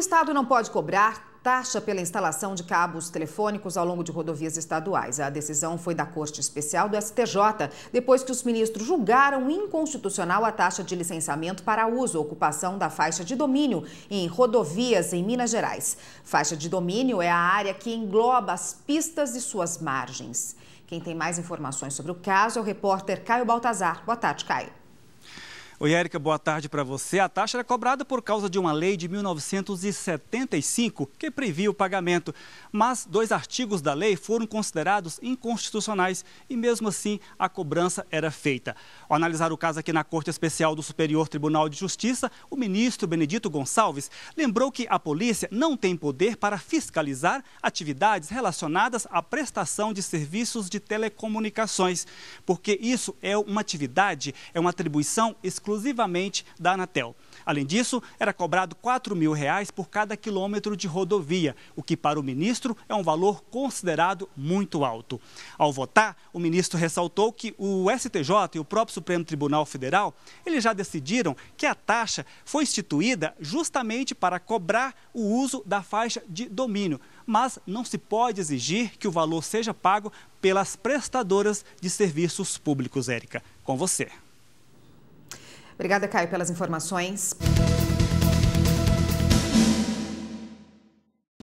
Estado não pode cobrar taxa pela instalação de cabos telefônicos ao longo de rodovias estaduais. A decisão foi da Corte Especial do STJ, depois que os ministros julgaram inconstitucional a taxa de licenciamento para uso ou ocupação da faixa de domínio em rodovias em Minas Gerais. Faixa de domínio é a área que engloba as pistas e suas margens. Quem tem mais informações sobre o caso é o repórter Caio Baltazar. Boa tarde, Caio. Oi, Érica, boa tarde para você. A taxa era cobrada por causa de uma lei de 1975 que previa o pagamento, mas dois artigos da lei foram considerados inconstitucionais e, mesmo assim, a cobrança era feita. Ao analisar o caso aqui na Corte Especial do Superior Tribunal de Justiça, o ministro Benedito Gonçalves lembrou que a polícia não tem poder para fiscalizar atividades relacionadas à prestação de serviços de telecomunicações, porque isso é uma atividade, é uma atribuição exclusiva exclusivamente da Anatel. Além disso, era cobrado R$ 4 mil reais por cada quilômetro de rodovia, o que para o ministro é um valor considerado muito alto. Ao votar, o ministro ressaltou que o STJ e o próprio Supremo Tribunal Federal, eles já decidiram que a taxa foi instituída justamente para cobrar o uso da faixa de domínio, mas não se pode exigir que o valor seja pago pelas prestadoras de serviços públicos, Érica. Com você. Obrigada, Caio, pelas informações.